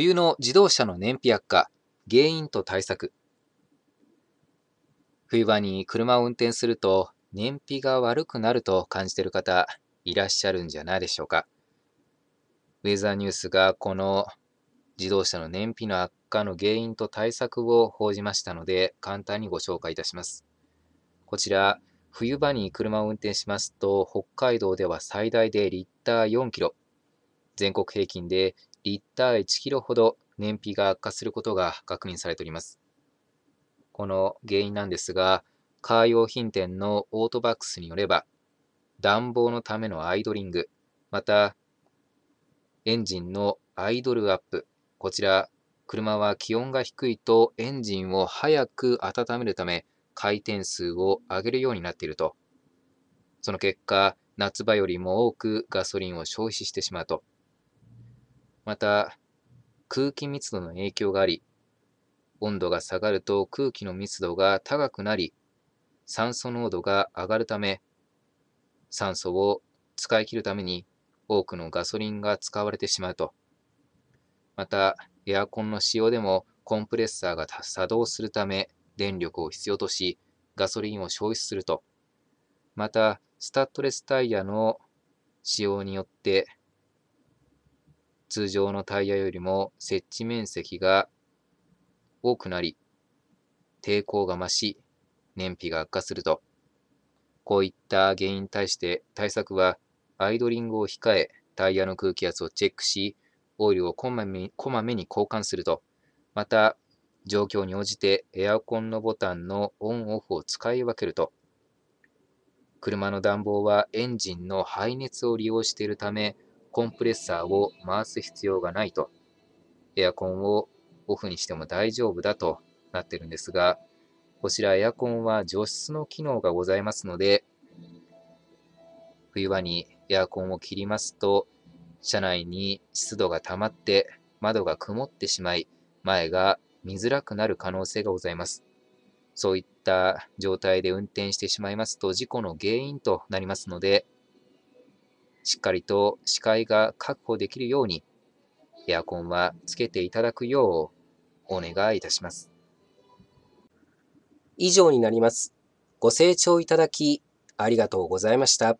冬の自動車の燃費悪化、原因と対策。冬場に車を運転すると燃費が悪くなると感じている方、いらっしゃるんじゃないでしょうか。ウェザーニュースがこの自動車の燃費の悪化の原因と対策を報じましたので、簡単にご紹介いたします。こちら、冬場に車を運転しますと、北海道では最大でリッター4キロ、全国平均でリッター1キロほど燃費が悪化することが確認されております。この原因なんですが、カー用品店のオートバックスによれば、暖房のためのアイドリング、また、エンジンのアイドルアップ、こちら、車は気温が低いとエンジンを早く温めるため、回転数を上げるようになっていると。その結果、夏場よりも多くガソリンを消費してしまうと。また、空気密度の影響があり、温度が下がると空気の密度が高くなり、酸素濃度が上がるため、酸素を使い切るために多くのガソリンが使われてしまうと。また、エアコンの使用でもコンプレッサーが作動するため電力を必要とし、ガソリンを消費すると。また、スタッドレスタイヤの使用によって通常のタイヤよりも接地面積が多くなり、抵抗が増し、燃費が悪化すると。こういった原因に対して対策は、アイドリングを控え、タイヤの空気圧をチェックし、オイルをこまめこまめに交換すると。また、状況に応じてエアコンのボタンのオンオフを使い分けると。車の暖房はエンジンの排熱を利用しているため、コンプレッサーを回す必要がないと、エアコンをオフにしても大丈夫だとなってるんですが、こちらエアコンは除湿の機能がございますので、冬場にエアコンを切りますと、車内に湿度が溜まって窓が曇ってしまい、前が見づらくなる可能性がございます。そういった状態で運転してしまいますと事故の原因となりますので、しっかりと視界が確保できるように、エアコンはつけていただくようお願いいたします。以上になります。ご清聴いただきありがとうございました。